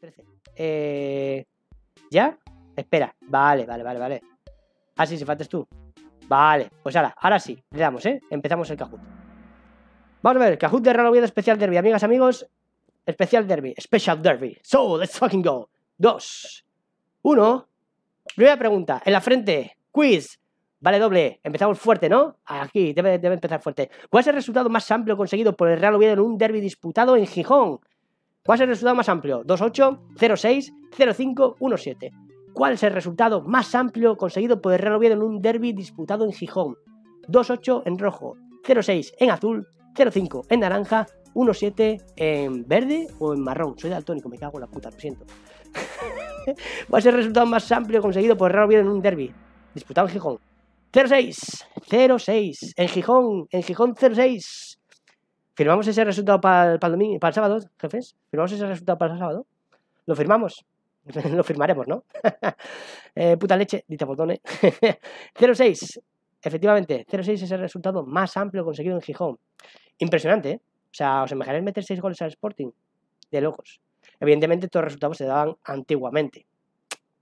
13. Eh, ¿Ya? Espera. Vale, vale, vale, vale. Ah, sí, si faltas tú. Vale, pues ahora, ahora sí, le damos, ¿eh? Empezamos el Cajut. Vamos a ver, Cajut de Real Oviedo Especial Derby. Amigas, amigos, Especial Derby, Special Derby. So, let's fucking go. Dos, uno. Primera pregunta, en la frente, quiz. Vale, doble. Empezamos fuerte, ¿no? Aquí, debe, debe empezar fuerte. ¿Cuál es el resultado más amplio conseguido por el Real Oviedo en un derby disputado en Gijón? ¿Cuál es el resultado más amplio? 2-8, 0-6, ¿Cuál es el resultado más amplio conseguido por el Real Oviedo en un derby disputado en Gijón? 28 en rojo, 06 en azul, 05 en naranja, 17 en verde o en marrón. Soy daltónico, me cago en la puta, lo siento. ¿Cuál es el resultado más amplio conseguido por el Real Oviedo en un derby disputado en Gijón? 06, 06 en Gijón, en Gijón 06. ¿Firmamos ese resultado para el, sábado, jefes? ¿Firmamos ese resultado para el sábado? ¿Lo firmamos? lo firmaremos, ¿no? Eh, puta leche, dita 0 06, efectivamente, 06 es el resultado más amplio conseguido en Gijón. Impresionante, ¿eh? O sea, os imagináis meter 6 goles al Sporting. De locos. Evidentemente, estos resultados se daban antiguamente.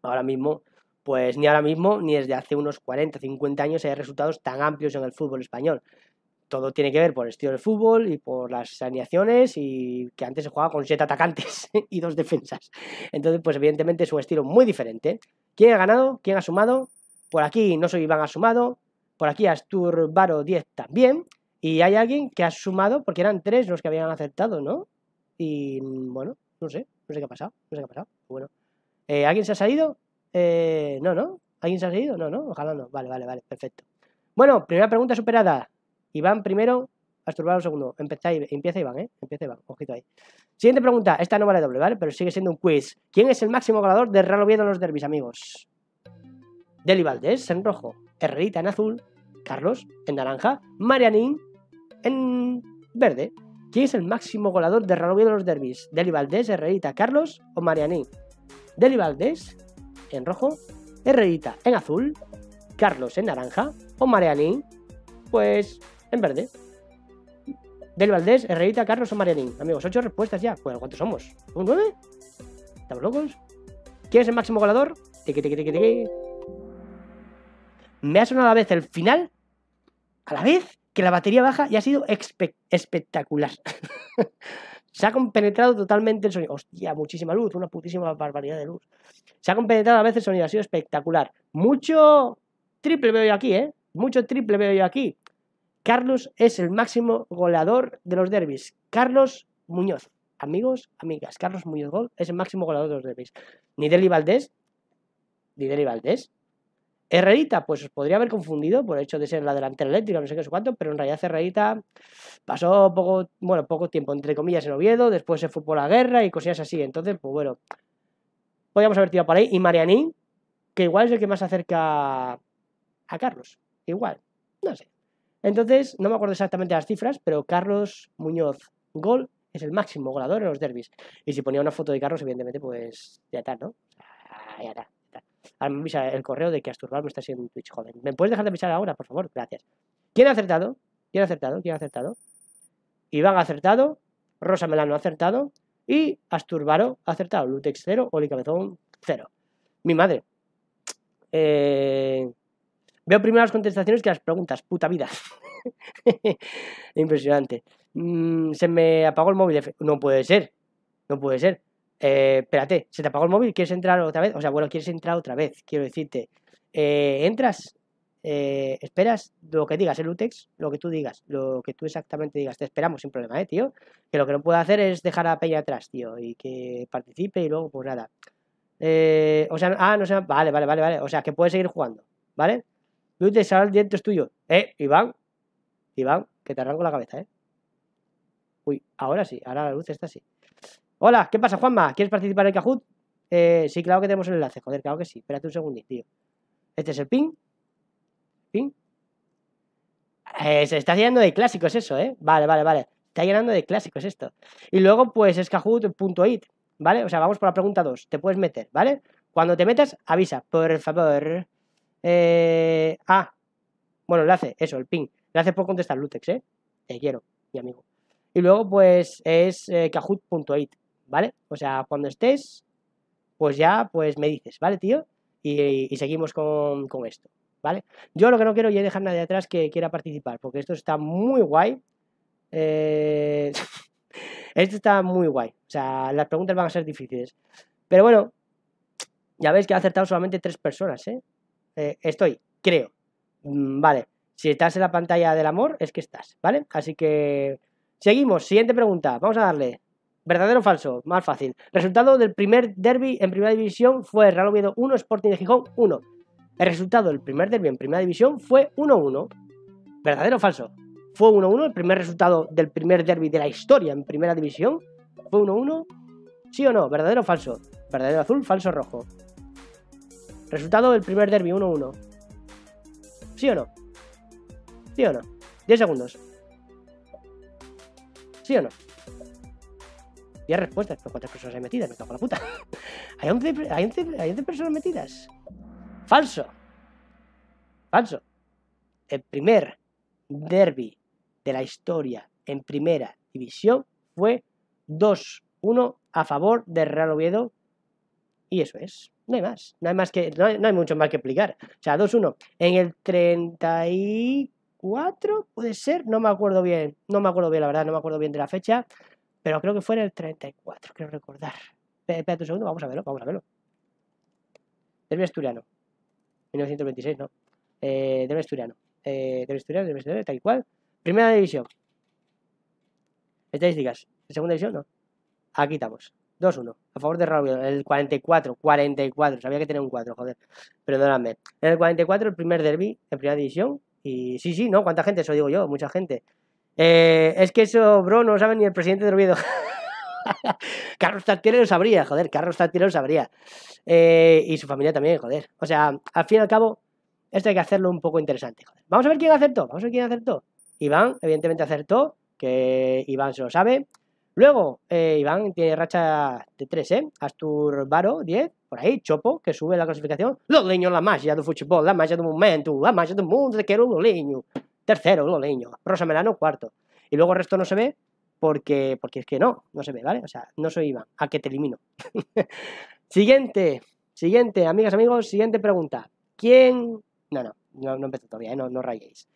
Ahora mismo, pues ni ahora mismo, ni desde hace unos 40, 50 años hay resultados tan amplios en el fútbol español todo tiene que ver por el estilo del fútbol y por las saneaciones y que antes se jugaba con siete atacantes y dos defensas. Entonces, pues evidentemente es un estilo muy diferente. ¿Quién ha ganado? ¿Quién ha sumado? Por aquí no soy Iván ha sumado, por aquí Astur Baro 10 también, y hay alguien que ha sumado porque eran tres los que habían aceptado, ¿no? Y mm, bueno, no sé, no sé qué ha pasado, no sé qué ha pasado. Bueno, eh, ¿alguien se ha salido? Eh, no, no, ¿alguien se ha salido? No, no, ojalá no. Vale, vale, vale, perfecto. Bueno, primera pregunta superada. Iván primero, el segundo. Empieza, empieza Iván, ¿eh? Empieza Iván, ojito ahí. Siguiente pregunta, esta no vale doble, ¿vale? Pero sigue siendo un quiz. ¿Quién es el máximo goleador de Real Oviedo en los derbis, amigos? Deli Valdés en rojo, Herrerita en azul, Carlos en naranja, Marianín en verde. ¿Quién es el máximo goleador de Real Oviedo en los derbis? Deli Valdés, Herrerita, Carlos o Marianín? Deli Valdés en rojo, Herrerita en azul, Carlos en naranja o Marianín. Pues verde. Del Valdés, Herrerita, Carlos o Marianín. Amigos, ocho respuestas ya. Bueno, ¿cuántos somos? ¿Un 9? ¿Estamos locos? ¿Quién es el máximo goleador? te tiqui, te que. Me ha sonado a la vez el final, a la vez que la batería baja y ha sido espectacular. Se ha compenetrado totalmente el sonido. Hostia, muchísima luz, una putísima barbaridad de luz. Se ha compenetrado a veces el sonido, ha sido espectacular. Mucho triple veo yo aquí, ¿eh? Mucho triple veo yo aquí. Carlos es el máximo goleador de los derbis. Carlos Muñoz. Amigos, amigas, Carlos Muñoz Gol es el máximo goleador de los derbis. Nideli Valdés. Nideli Valdés. Herrerita, pues os podría haber confundido por el hecho de ser la delantera eléctrica, no sé qué es cuánto, pero en realidad Herrerita pasó poco, bueno, poco tiempo, entre comillas, en Oviedo, después se fue por la guerra y cosillas así. Entonces, pues bueno, podríamos haber tirado por ahí. Y Marianín, que igual es el que más se acerca a Carlos. Igual, no sé. Entonces, no me acuerdo exactamente las cifras, pero Carlos Muñoz Gol es el máximo goleador en los derbis. Y si ponía una foto de Carlos, evidentemente, pues ya está, ¿no? Ah, ya está. Ya está. Ahora me avisa el correo de que Asturbaro me está un Twitch, joven. ¿Me puedes dejar de avisar ahora, por favor? Gracias. ¿Quién ha acertado? ¿Quién ha acertado? ¿Quién ha acertado? Iván ha acertado. Rosa Melano ha acertado. Y Asturbaro ha acertado. Lutex 0, Oli Cabezón 0. Mi madre. Eh. Veo primero las contestaciones que las preguntas, puta vida. Impresionante. Mm, se me apagó el móvil. No puede ser. No puede ser. Eh, espérate, ¿se te apagó el móvil? ¿Quieres entrar otra vez? O sea, bueno, ¿quieres entrar otra vez? Quiero decirte. Eh, ¿Entras? Eh, ¿Esperas lo que digas el UTEX? Lo que tú digas, lo que tú exactamente digas. Te esperamos sin problema, ¿eh, tío? Que lo que no puedo hacer es dejar a Peña atrás, tío, y que participe y luego, pues nada. Eh, o sea, ah, no sé. Vale, vale, vale, vale. O sea, que puedes seguir jugando, ¿vale? vale Luis de sal dientes tuyo. Eh, Iván. Iván, que te arranco la cabeza, eh. Uy, ahora sí, ahora la luz está así. Hola, ¿qué pasa, Juanma? ¿Quieres participar en el Kahoot? Eh, sí, claro que tenemos el enlace, joder, claro que sí. Espérate un segundito, tío. Este es el pin. Pin. Eh, se está llenando de clásicos eso, ¿eh? Vale, vale, vale. Está llenando de clásicos esto. Y luego, pues, es kahoot.it, ¿vale? O sea, vamos por la pregunta 2. Te puedes meter, ¿vale? Cuando te metas, avisa, por favor. Eh, ah, bueno, le hace eso, el ping. Le hace por contestar Lutex, ¿eh? Te quiero, mi amigo. Y luego, pues, es eh, kahoot.it, ¿vale? O sea, cuando estés, pues ya, pues me dices, ¿vale, tío? Y, seguimos con, con, esto, ¿vale? Yo lo que no quiero es dejar nadie atrás que quiera participar, porque esto está muy guay. Eh, esto está muy guay. O sea, las preguntas van a ser difíciles. Pero bueno, ya veis que ha acertado solamente tres personas, ¿eh? Eh, estoy, creo. Mm, vale, si estás en la pantalla del amor, es que estás, ¿vale? Así que seguimos, siguiente pregunta, vamos a darle. ¿Verdadero o falso? Más fácil. Resultado del primer derby en primera división fue Real Oviedo 1, Sporting de Gijón 1. El resultado del primer derby en primera división fue 1-1. ¿Verdadero o falso? Fue 1-1, el primer resultado del primer derby de la historia en primera división. ¿Fue 1-1? ¿Sí o no? ¿Verdadero o falso? ¿Verdadero azul? ¿Falso rojo? Resultado del primer derby 1-1. ¿Sí o no? ¿Sí o no? 10 segundos. ¿Sí o no? 10 respuestas, pero ¿cuántas personas hay metidas? Me cago en la puta. ¿Hay 11, personas metidas? Falso. Falso. El primer derby de la historia en primera división fue 2-1 a favor de Real Oviedo. Y eso es. No hay más. No hay, mucho más que explicar. O sea, 2-1. En el 34, puede ser. No me acuerdo bien. No me acuerdo bien, la verdad. No me acuerdo bien de la fecha. Pero creo que fue en el 34, Quiero recordar. Espera un segundo, vamos a verlo, vamos a verlo. Derby asturiano. 1926, ¿no? Eh, derby asturiano. Eh, del asturiano, derby asturiano, tal y cual. Primera división. Estadísticas. Segunda división, no. Aquí estamos. 2-1, a favor de Raúl El 44, 44, sabía que tenía un 4, joder, perdóname. En el 44, el primer derby en primera división. Y sí, sí, ¿no? ¿Cuánta gente? Eso digo yo, mucha gente. Eh, es que eso, bro, no lo sabe ni el presidente de Oviedo. Carlos Tartiere lo sabría, joder, Carlos Tartiere lo sabría. Eh, y su familia también, joder. O sea, al fin y al cabo, esto hay que hacerlo un poco interesante, joder. Vamos a ver quién acertó, vamos a ver quién acertó. Iván, evidentemente acertó, que Iván se lo sabe. Luego, eh, Iván tiene racha de 3, ¿eh? Astur Baro, 10, por ahí, Chopo, que sube la clasificación. Loleño, la magia del fútbol, la magia del momento, la magia del mundo, te quiero Leño, Tercero, Loleño. Rosa Melano, cuarto. Y luego el resto no se ve porque, porque es que no, no se ve, ¿vale? O sea, no soy Iván, a que te elimino. siguiente, siguiente, amigas, amigos, siguiente pregunta. ¿Quién...? No, no, no, no empecé todavía, ¿eh? no, no rayéis.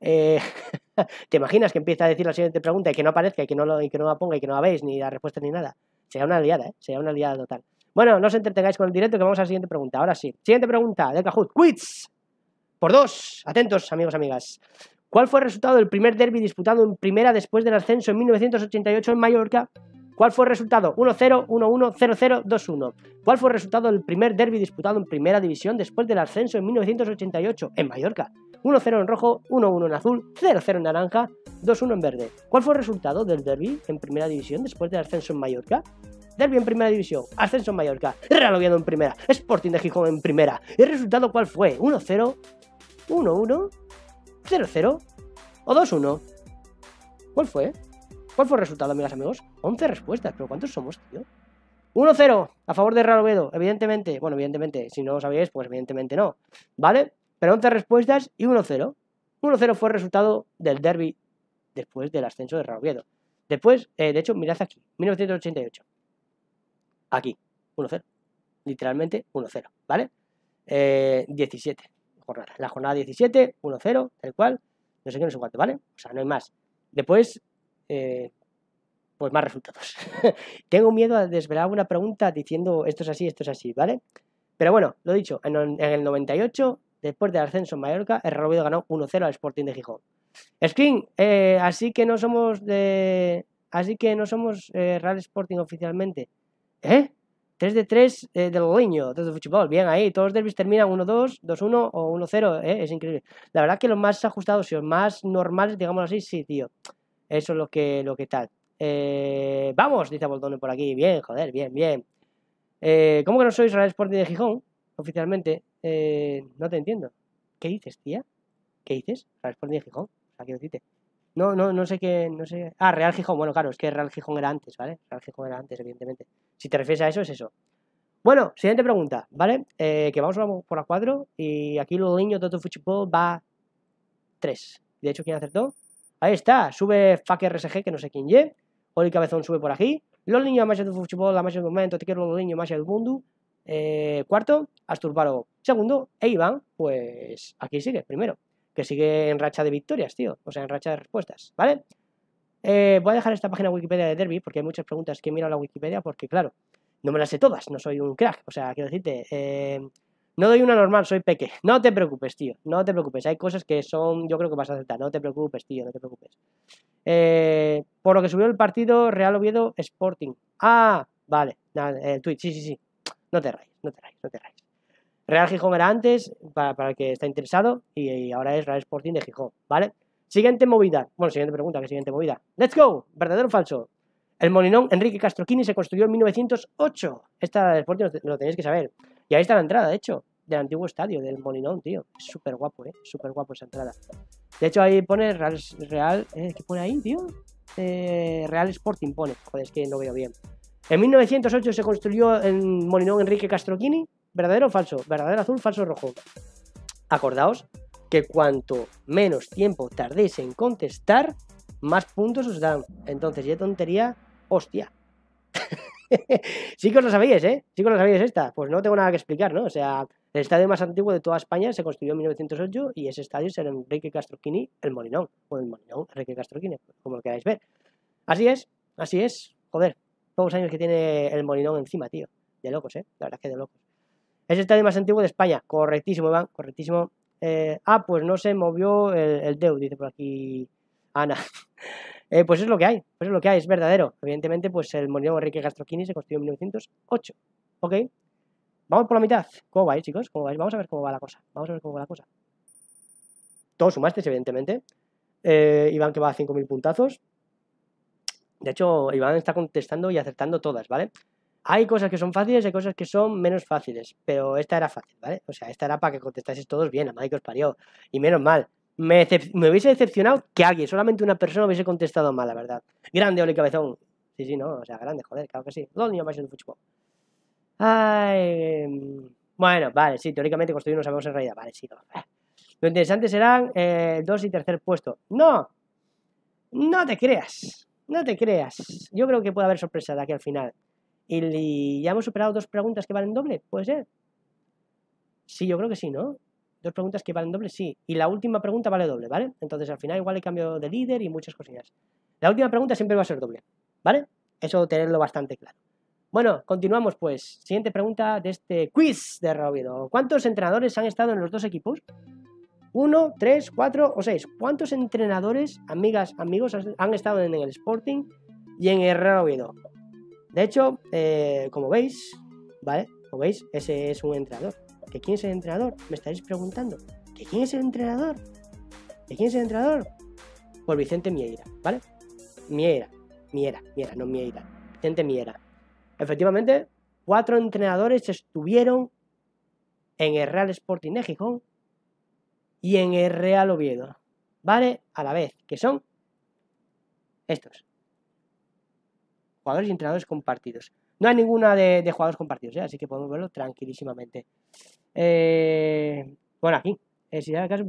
Eh, ¿Te imaginas que empieza a decir la siguiente pregunta y que no aparezca y que no, que no la ponga y que no la veis ni la respuesta ni nada? Sería una liada, ¿eh? Sería una liada total. Bueno, no os entretengáis con el directo que vamos a la siguiente pregunta. Ahora sí. Siguiente pregunta de Cajut, quits Por dos. Atentos, amigos, amigas. ¿Cuál fue el resultado del primer derby disputado en primera después del ascenso en 1988 en Mallorca? ¿Cuál fue el resultado? 1-0, 1-1, 0-0, 2-1. ¿Cuál fue el resultado del primer derby disputado en primera división después del ascenso en 1988 en Mallorca? 1-0 en rojo, 1-1 en azul, 0-0 en naranja, 2-1 en verde. ¿Cuál fue el resultado del derby en primera división después del ascenso en Mallorca? Derby en primera división, ascenso en Mallorca, Real Oviedo en primera, Sporting de Gijón en primera. ¿El resultado cuál fue? ¿1-0? ¿1-1? ¿0-0? ¿O 2-1? ¿Cuál fue? ¿Cuál fue el resultado, amigas amigos? 11 respuestas, pero ¿cuántos somos, tío? 1-0 a favor de Real Oviedo, evidentemente. Bueno, evidentemente, si no lo sabíais, pues evidentemente no. ¿Vale? Pero respuestas y 1-0. 1-0 fue el resultado del derby después del ascenso de Ranoviedo. Después, eh, de hecho, mirad aquí, 1988. Aquí, 1-0. Literalmente 1-0, ¿vale? 17, eh, jornada. La jornada 17, 1-0, tal cual, no sé qué, no sé cuánto, ¿vale? O sea, no hay más. Después, eh, pues más resultados. Tengo miedo a desvelar una pregunta diciendo esto es así, esto es así, ¿vale? Pero bueno, lo dicho, en el 98 Después del ascenso en Mallorca, el Real Oviedo ganó 1-0 al Sporting de Gijón. Skin, eh, así que no somos de... Así que no somos eh, Real Sporting oficialmente. ¿Eh? 3 de 3 eh, del liño. 3 de fútbol. Bien ahí, todos los derbis terminan 1-2, 2-1 o 1-0, eh, es increíble. La verdad que los más ajustados y los más normales, digamos así, sí, tío. Eso es lo que, lo que tal. Eh, vamos, dice Boldone por aquí. Bien, joder, bien, bien. ¿Cómo que no sois Real Sporting de Gijón? Oficialmente eh, no te entiendo. ¿Qué dices, tía? ¿Qué dices? ¿Responde Gijón? O sea, No, no, no sé qué, no sé. Ah, Real Gijón, bueno, claro, es que Real Gijón era antes, ¿vale? Real Gijón era antes, evidentemente. Si te refieres a eso, es eso. Bueno, siguiente pregunta, ¿vale? Eh, que vamos por la 4 y aquí los niños de fútbol va 3. De hecho, ¿quién acertó? Ahí está, sube Fucker RSG, que no sé quién ye. Oli Cabezón sube por aquí. Los niños más de fútbol, la más del momento, te quiero los niños más del mundo. Eh, cuarto, Asturbaro Segundo, e iván pues aquí sigue, primero, que sigue en racha de victorias, tío, o sea, en racha de respuestas, ¿vale? Eh, voy a dejar esta página Wikipedia de Derby porque hay muchas preguntas que miro a la Wikipedia porque, claro, no me las sé todas, no soy un crack, o sea, quiero decirte, eh, no doy una normal, soy peque. No te preocupes, tío, no te preocupes, hay cosas que son, yo creo que vas a aceptar, no te preocupes, tío, no te preocupes. Eh, por lo que subió el partido Real Oviedo Sporting. Ah, vale, el tweet, sí, sí, sí, no te rayes, no te rayes, no te rayes. Real Gijón era antes, para, el que está interesado, y, ahora es Real Sporting de Gijón, ¿vale? Siguiente movida. Bueno, siguiente pregunta, que siguiente movida. ¡Let's go! ¿Verdadero o falso? El Molinón Enrique Castroquini se construyó en 1908. Esta de Sporting lo tenéis que saber. Y ahí está la entrada, de hecho, del antiguo estadio, del Molinón, tío. Es súper guapo, ¿eh? Súper guapo esa entrada. De hecho, ahí pone Real... Real eh, ¿Qué pone ahí, tío? Eh, Real Sporting pone. Joder, es que no veo bien. En 1908 se construyó el Molinón Enrique Castroquini verdadero o falso, verdadero azul, falso rojo. Acordaos que cuanto menos tiempo tardéis en contestar, más puntos os dan. Entonces, ya tontería, hostia. sí que os lo sabéis, ¿eh? Sí que os lo sabéis esta. Pues no tengo nada que explicar, ¿no? O sea, el estadio más antiguo de toda España se construyó en 1908 y ese estadio es el Enrique Castroquini, el Molinón. O el Molinón, Enrique Castroquini, como lo queráis ver. Así es, así es. Joder, todos los años que tiene el Molinón encima, tío. De locos, ¿eh? La verdad es que de locos. Es el estadio más antiguo de España. Correctísimo, Iván, correctísimo. Eh, ah, pues no se movió el, deud, dice por aquí Ana. Eh, pues es lo que hay, pues es lo que hay, es verdadero. Evidentemente, pues el monedero Enrique Gastroquini se construyó en 1908. ¿Ok? Vamos por la mitad. ¿Cómo vais, chicos? ¿Cómo vais? Vamos a ver cómo va la cosa. Vamos a ver cómo va la cosa. Todos sumasteis, evidentemente. Eh, Iván que va a 5.000 puntazos. De hecho, Iván está contestando y acertando todas, ¿vale? Hay cosas que son fáciles, y hay cosas que son menos fáciles, pero esta era fácil, ¿vale? O sea, esta era para que contestaseis todos bien, a que os parió. Y menos mal, me, hubiese decepcionado que alguien, solamente una persona hubiese contestado mal, la verdad. Grande, Oli Cabezón. Sí, sí, no, o sea, grande, joder, claro que sí. Los niños más el fútbol. Ay, mm, bueno, vale, sí, teóricamente construir no sabemos en realidad, vale, sí. Lo interesante serán eh, el 2 y tercer puesto. ¡No! No te creas, no te creas. Yo creo que puede haber sorpresa de aquí al final. ¿Y ya hemos superado dos preguntas que valen doble? ¿Puede ser? Sí, yo creo que sí, ¿no? Dos preguntas que valen doble, sí. Y la última pregunta vale doble, ¿vale? Entonces al final igual hay cambio de líder y muchas cosillas. La última pregunta siempre va a ser doble, ¿vale? Eso tenerlo bastante claro. Bueno, continuamos pues. Siguiente pregunta de este quiz de Robido. ¿Cuántos entrenadores han estado en los dos equipos? ¿Uno, tres, cuatro o seis? ¿Cuántos entrenadores, amigas, amigos han estado en el Sporting y en el Robido? De hecho, eh, como veis, ¿vale? Como veis, ese es un entrenador. ¿Que quién es el entrenador? Me estaréis preguntando. ¿Que quién es el entrenador? ¿De quién es el entrenador? Por Vicente Miera, ¿vale? Miera, Miera, Miera, no Mieira. Vicente Miera. Efectivamente, cuatro entrenadores estuvieron en el Real Sporting de Gijón y en el Real Oviedo, ¿vale? A la vez, que son estos y entrenadores compartidos. No hay ninguna de, jugadores compartidos, ¿eh? así que podemos verlo tranquilísimamente. Eh, bueno, aquí. Eh, si da caso,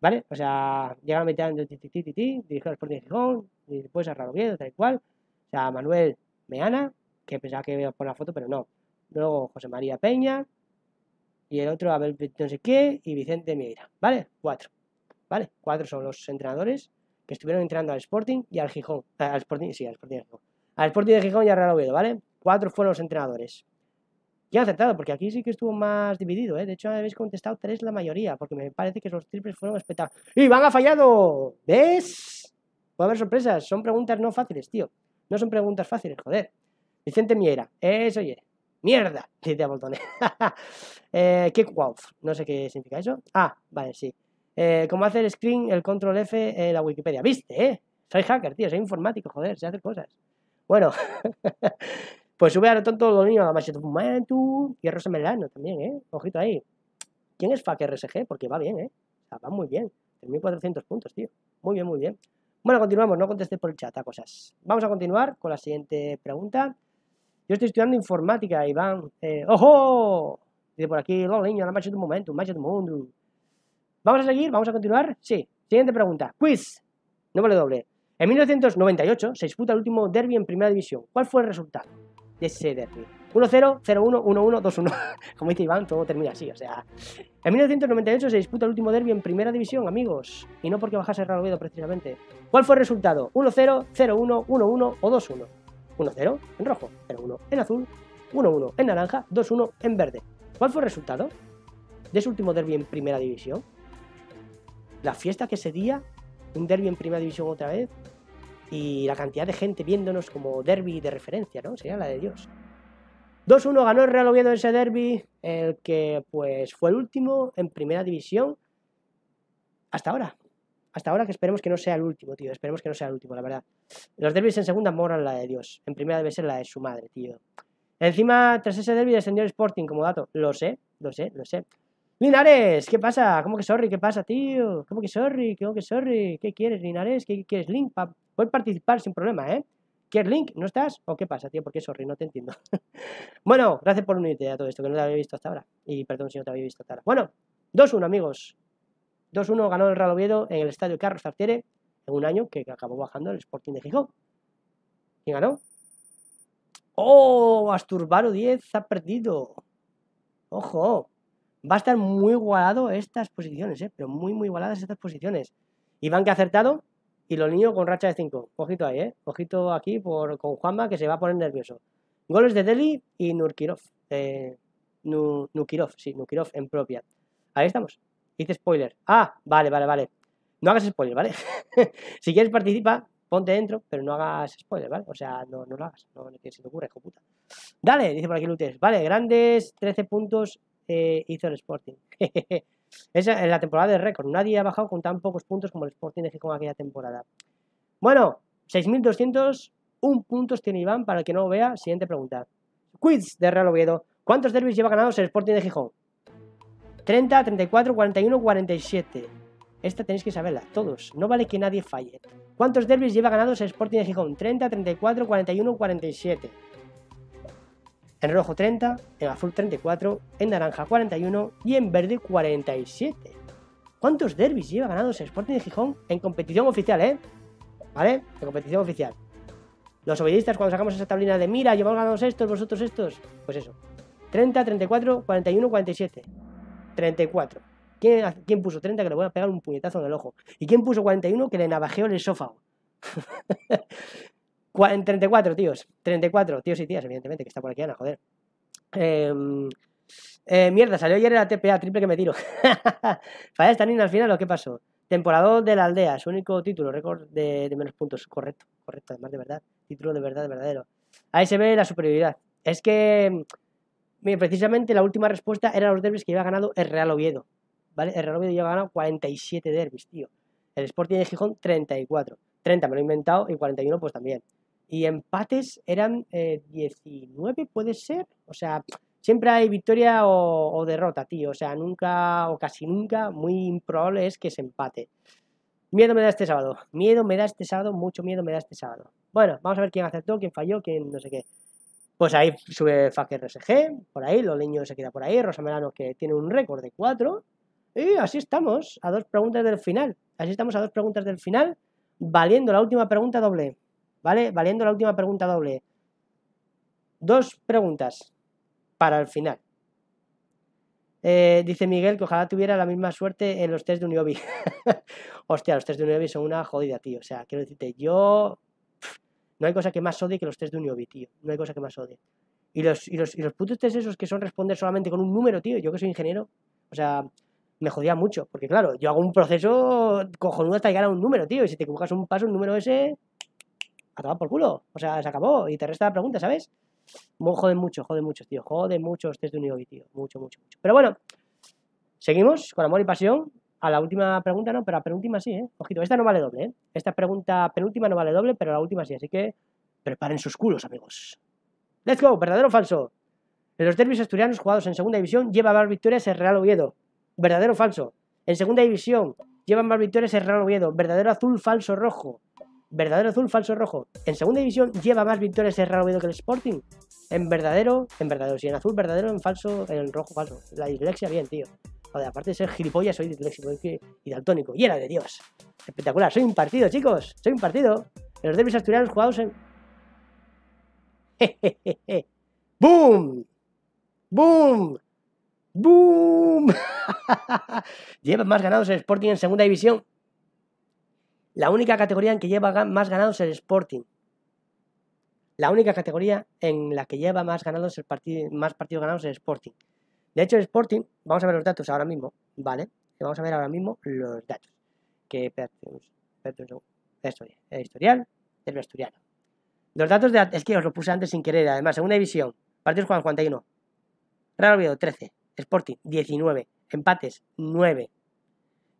¿vale? O sea, llega a ti, ti, dirigió al Gijón, y después a Raloviedo, tal cual. O sea, Manuel Meana, que pensaba que iba por la foto, pero no. Luego José María Peña, y el otro Abel no sé qué, y Vicente mira ¿vale? Cuatro, ¿vale? Cuatro son los entrenadores que estuvieron entrenando al Sporting y al Gijón. Eh, al Sporting, sí, al Sporting de Gijón. Al Sporting de Gijón y al lo veo, ¿vale? Cuatro fueron los entrenadores. Y ha acertado, porque aquí sí que estuvo más dividido, ¿eh? De hecho, habéis contestado tres la mayoría, porque me parece que los triples fueron espectaculares. ¡Y van a fallado! ¿Ves? Puede haber sorpresas. Son preguntas no fáciles, tío. No son preguntas fáciles, joder. Vicente Miera. Eso, oye. ¡Mierda! Dice a eh, kick Wolf, No sé qué significa eso. Ah, vale, sí. Eh, ¿Cómo hace el screen, el control F, eh, la Wikipedia? ¿Viste? Eh? Soy hacker, tío, soy informático, joder, sé hacer cosas. Bueno, pues sube a lo tonto los niños a momento. y a Rosa Melano también, ¿eh? Ojito ahí. ¿Quién es Fuck RSG? Porque va bien, ¿eh? va muy bien. 3.400 puntos, tío. Muy bien, muy bien. Bueno, continuamos, no contesté por el chat a cosas. Vamos a continuar con la siguiente pregunta. Yo estoy estudiando informática, Iván. Eh, ¡Ojo! Dice por aquí, los niños, la marcha de un momento, marcha de mundo. ¿Vamos a seguir? ¿Vamos a continuar? Sí. Siguiente pregunta. Quiz. No vale doble. En 1998 se disputa el último derby en primera división. ¿Cuál fue el resultado de ese derby? 1-0, 0-1, 1-1, 2-1. Como dice Iván, todo termina así, o sea. En 1998 se disputa el último derby en primera división, amigos. Y no porque bajase Real Oviedo precisamente. ¿Cuál fue el resultado? 1-0, 0-1, 1-1 o 2-1. 1-0 en rojo, 0-1 en azul, 1-1 en naranja, 2-1 en verde. ¿Cuál fue el resultado de ese último derby en primera división? la fiesta que ese día, un derby en primera división otra vez, y la cantidad de gente viéndonos como derby de referencia, ¿no? Sería la de Dios. 2-1 ganó el Real Oviedo ese derby, el que pues fue el último en primera división hasta ahora. Hasta ahora que esperemos que no sea el último, tío. Esperemos que no sea el último, la verdad. Los derbis en segunda moran la de Dios. En primera debe ser la de su madre, tío. Encima, tras ese derby descendió el Sporting, como dato. Lo sé, lo sé, lo sé. Linares, ¿qué pasa? ¿Cómo que sorry? ¿Qué pasa, tío? ¿Cómo que sorry? ¿Cómo que sorry? ¿Qué quieres, Linares? ¿Qué, quieres, Link? Puedes participar sin problema, ¿eh? ¿Quieres Link? ¿No estás? ¿O qué pasa, tío? ¿Por qué sorry, no te entiendo. bueno, gracias por unirte a todo esto, que no te había visto hasta ahora. Y perdón si no te había visto hasta ahora. Bueno, 2-1, amigos. 2-1 ganó el Real Oviedo en el estadio Carlos Tartiere en un año que acabó bajando el Sporting de Gijón. ¿Quién ganó? ¡Oh! Asturbaro 10 ha perdido. ¡Ojo! Va a estar muy igualado estas posiciones, ¿eh? pero muy, muy igualadas estas posiciones. Iván que ha acertado y los niños con racha de 5. Ojito ahí, ¿eh? Ojito aquí por, con Juanma que se va a poner nervioso. Goles de Delhi y Nurkirov. Eh, sí, Nurkirov en propia. Ahí estamos. Hice spoiler. Ah, vale, vale, vale. No hagas spoiler, ¿vale? si quieres participa, ponte dentro, pero no hagas spoiler, ¿vale? O sea, no, lo hagas, no, no que se te ocurre, hijo puta. Dale, dice por aquí Lutes. Vale, grandes, 13 puntos, eh, hizo el Sporting. es la temporada de récord. Nadie ha bajado con tan pocos puntos como el Sporting de Gijón aquella temporada. Bueno, 6.201 puntos tiene Iván para el que no lo vea. Siguiente pregunta. Quiz de Real Oviedo. ¿Cuántos derbis lleva ganados el Sporting de Gijón? 30, 34, 41, 47. Esta tenéis que saberla, todos. No vale que nadie falle. ¿Cuántos derbis lleva ganados el Sporting de Gijón? 30, 34, 41, 47 en rojo 30, en azul 34, en naranja 41 y en verde 47. ¿Cuántos derbis lleva ganados el Sporting de Gijón en competición oficial, eh? ¿Vale? En competición oficial. Los obedistas, cuando sacamos esa tablina de mira, llevamos ganados estos, vosotros estos. Pues eso. 30, 34, 41, 47. 34. ¿Quién, puso 30 que le voy a pegar un puñetazo en el ojo? ¿Y quién puso 41 que le navajeo el esófago? 34, tíos. 34, tíos y tías, evidentemente, que está por aquí Ana, joder. Em, eh, mierda, salió ayer la TPA, triple que me tiro. Falla niña al final, ¿o qué pasó? temporador de la aldea, su único título, récord de, menos puntos. Correcto, correcto, además de verdad. Título de verdad, de verdadero. Ahí se ve la superioridad. Es que, mm, precisamente la última respuesta era los derbis que había ganado el Real Oviedo. ¿Vale? El Real Oviedo lleva ganado 47 derbis, tío. El Sporting de Gijón, 34. 30 me lo he inventado y 41 pues también y empates eran 19, eh, puede ser. O sea, siempre hay victoria o, derrota, tío. O sea, nunca o casi nunca, muy improbable es que se empate. Miedo me da este sábado. Miedo me da este sábado, mucho miedo me da este sábado. Bueno, vamos a ver quién aceptó, quién falló, quién no sé qué. Pues ahí sube Faker SG, por ahí, Loleño se queda por ahí, Rosa Melano, que tiene un récord de 4. Y así estamos, a dos preguntas del final. Así estamos a dos preguntas del final, valiendo la última pregunta doble. ¿vale? Valiendo la última pregunta doble. Dos preguntas para el final. Eh, dice Miguel que ojalá tuviera la misma suerte en los test de Uniobi. Hostia, los test de Uniobi son una jodida, tío. O sea, quiero decirte, yo... no hay cosa que más odie que los test de Uniobi, tío. No hay cosa que más odie. Y los, los, putos test esos que son responder solamente con un número, tío. Yo que soy ingeniero. O sea, me jodía mucho. Porque claro, yo hago un proceso cojonudo hasta llegar a un número, tío. Y si te equivocas un paso, un número ese, a por culo. O sea, se acabó y te resta la pregunta, ¿sabes? Joden mucho, jode mucho, tío. Joden mucho test de hoy, tío. Mucho, mucho, mucho. Pero bueno, seguimos con amor y pasión. A la última pregunta no, pero a la penúltima sí, ¿eh? Ojito, esta no vale doble, ¿eh? Esta pregunta penúltima no vale doble, pero la última sí. Así que preparen sus culos, amigos. ¡Let's go! ¿Verdadero o falso? En los derbis asturianos jugados en segunda división lleva más victorias el Real Oviedo. ¿Verdadero o falso? En segunda división llevan más victorias el Real Oviedo. ¿Verdadero azul, falso, rojo? verdadero azul, falso rojo. En segunda división lleva más victorias el raro Oviedo que el Sporting. En verdadero, en verdadero, Si en azul, verdadero, en falso, en rojo, falso. La dislexia, bien, tío. Joder, aparte de ser gilipollas, soy disléxico y daltónico. Y era de Dios. Espectacular, soy un partido, chicos. Soy un partido. En los derbis asturianos jugados en. ¡Boom! ¡Boom! ¡Boom! Lleva más ganados el Sporting en segunda división la única categoría en que lleva más ganados es el Sporting. La única categoría en la que lleva más, ganados el más partidos ganados es el Sporting. De hecho, el Sporting, vamos a ver los datos ahora mismo, ¿vale? Vamos a ver ahora mismo los datos. Que, el historial del Vesturiano. Los datos de, es que os lo puse antes sin querer, además, segunda división, partidos jugados 41, Raro vídeo, 13, Sporting 19, empates 9,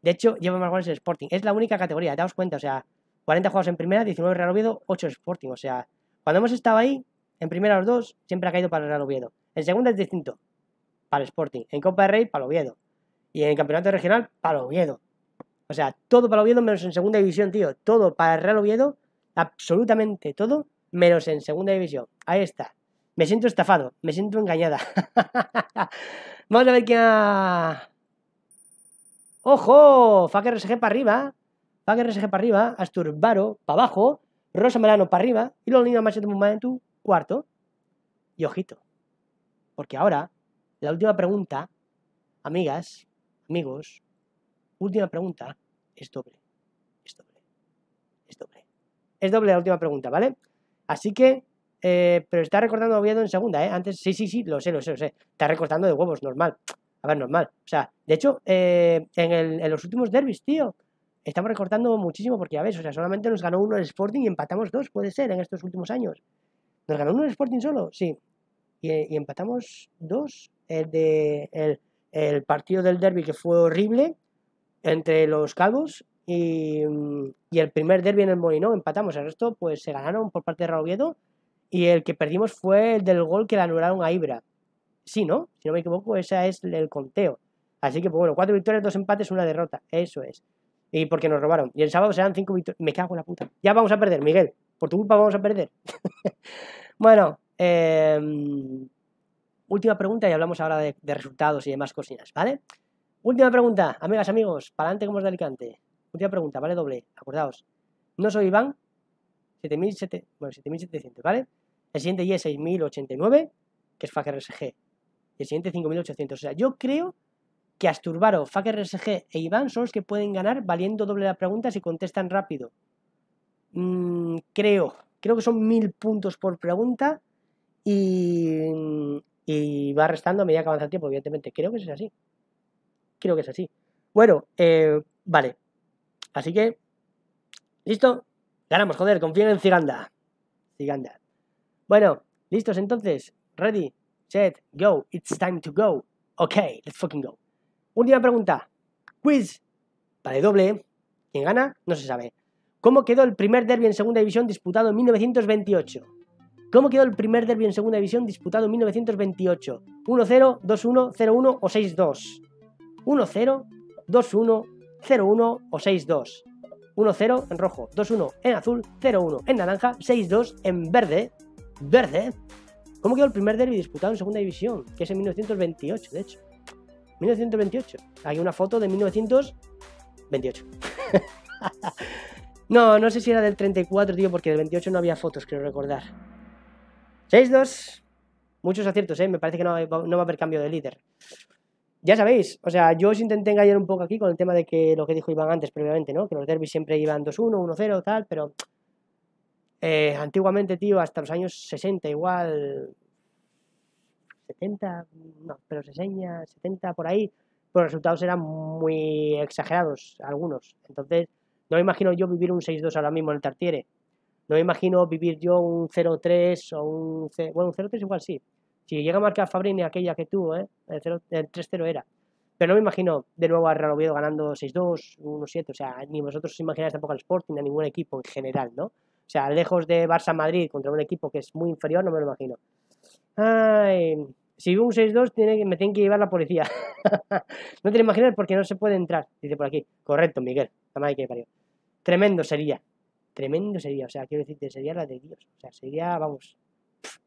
de hecho, lleva más goles en Sporting. Es la única categoría, daos cuenta, o sea, 40 juegos en primera, 19 Real Oviedo, 8 Sporting. O sea, cuando hemos estado ahí, en primera los dos, siempre ha caído para el Real Oviedo. En segunda es distinto, para el Sporting. En Copa de Rey, para Oviedo. Y en el campeonato regional, para Oviedo. O sea, todo para Oviedo menos en segunda división, tío. Todo para el Real Oviedo, absolutamente todo, menos en segunda división. Ahí está. Me siento estafado, me siento engañada. Vamos a ver quién ha ¡Ojo! Faker RSG para arriba. Faker RSG para arriba. Astur Baro para abajo. Rosa Melano para arriba. Y más Machete tu cuarto. Y ojito. Porque ahora, la última pregunta, amigas, amigos, última pregunta es doble. Es doble. Es doble. Es doble la última pregunta, ¿vale? Así que eh, pero está recortando Oviedo en segunda, ¿eh? Antes, sí, sí, sí, lo sé, lo sé, lo sé. Está recortando de huevos, normal normal. O sea, de hecho, eh, en, los últimos derbis, tío, estamos recortando muchísimo porque, a veces, o sea, solamente nos ganó uno el Sporting y empatamos dos, puede ser, en estos últimos años. ¿Nos ganó uno el Sporting solo? Sí. Y, empatamos dos. El, de, el, partido del derby que fue horrible entre los calvos y, el primer derby en el Molinón empatamos. El resto, pues se ganaron por parte de Raúl Y el que perdimos fue el del gol que le anularon a Ibra. Sí, ¿no? Si no me equivoco, esa es el conteo. Así que, pues bueno, cuatro victorias, dos empates, una derrota. Eso es. Y porque nos robaron. Y el sábado serán cinco victorias. Me cago en la puta. Ya vamos a perder, Miguel. Por tu culpa vamos a perder. bueno, em, última pregunta y hablamos ahora de, resultados y demás cosinas, ¿vale? Última pregunta, amigas, amigos, para adelante como es de Alicante. Última pregunta, ¿vale? Doble, acordaos. No soy Iván, 7.700, bueno, 7.700, ¿vale? El siguiente y es 6.089, que es SG y el siguiente 5.800. O sea, yo creo que Asturbaro, Faker RSG e Iván son los que pueden ganar valiendo doble la pregunta si contestan rápido. Mm, creo, creo que son 1.000 puntos por pregunta y, y, va restando a medida que avanza el tiempo, evidentemente. Creo que es así. Creo que es así. Bueno, eh, vale. Así que, listo. Ganamos, joder, confío en Ziganda. Ziganda. Bueno, listos entonces. Ready go, it's time to go. Ok, let's fucking go. Última pregunta. Quiz. Vale, doble. ¿Quién gana? No se sabe. ¿Cómo quedó el primer derby en segunda división disputado en 1928? ¿Cómo quedó el primer derby en segunda división disputado en 1928? 1-0, 2-1, 0-1 o 6-2. 1-0, 2-1, 0-1 o 6-2. 1-0 en rojo, 2-1 en azul, 0-1 en naranja, 6-2 en verde. Verde. ¿Cómo quedó el primer derby disputado en segunda división? Que es en 1928, de hecho. 1928. Hay una foto de 1928. no, no sé si era del 34, tío, porque del 28 no había fotos, creo recordar. 6-2. Muchos aciertos, ¿eh? Me parece que no va, a haber cambio de líder. Ya sabéis, o sea, yo os intenté engañar un poco aquí con el tema de que lo que dijo Iván antes previamente, ¿no? Que los derbis siempre iban 2-1, 1-0, tal, pero eh, antiguamente, tío, hasta los años 60 igual, 70, no, pero 60, 70 por ahí, los resultados eran muy exagerados, algunos. Entonces, no me imagino yo vivir un 6-2 ahora mismo en el Tartiere. No me imagino vivir yo un 0-3 o un... Bueno, un 0-3 igual sí. Si llega a marcar Fabrini aquella que tuvo, ¿eh? el, 3-0 era. Pero no me imagino de nuevo a Real ganando 6-2, 1-7. O sea, ni vosotros os imagináis tampoco al Sporting, a ningún equipo en general, ¿no? O sea, lejos de Barça-Madrid contra un equipo que es muy inferior, no me lo imagino. Ay, si un 6-2, tiene, me tienen que llevar la policía. no te lo imaginas porque no se puede entrar, dice por aquí. Correcto, Miguel. La madre que parió. Tremendo sería. Tremendo sería. O sea, quiero decirte, sería la de Dios. O sea, sería, vamos,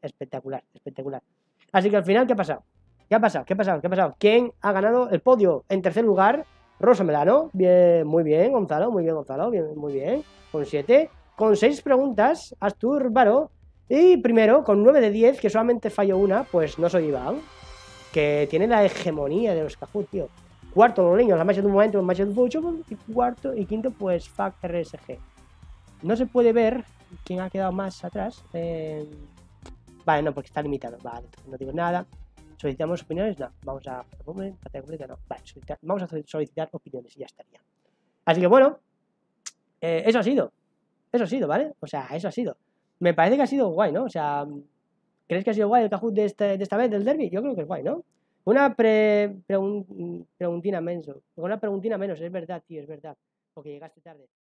espectacular, espectacular. Así que al final, ¿qué ha pasado? ¿Qué ha pasado? ¿Qué ha pasado? ¿Qué ha pasado? ¿Quién ha ganado el podio? En tercer lugar, Rosa Melano. Bien, muy bien, Gonzalo. Muy bien, Gonzalo. Bien, muy bien. Con 7 con seis preguntas, Astur Baro. y primero, con 9 de 10, que solamente falló una, pues no soy Iván, que tiene la hegemonía de los Cajú, tío. Cuarto, los niños, la marcha de un momento, la marcha de un mucho, y cuarto y quinto, pues Fuck RSG. No se puede ver quién ha quedado más atrás. Eh, vale, no, porque está limitado. Vale, no digo nada. ¿Solicitamos opiniones? No. Vamos a. solicitar... vamos a solicitar opiniones y ya estaría. Así que bueno, eh, eso ha sido. Eso ha sido, ¿vale? O sea, eso ha sido. Me parece que ha sido guay, ¿no? O sea, ¿crees que ha sido guay el Kahoot de, esta vez, del derby? Yo creo que es guay, ¿no? Una preguntina menos. Una preguntina menos, es verdad, tío, es verdad. Porque llegaste tarde.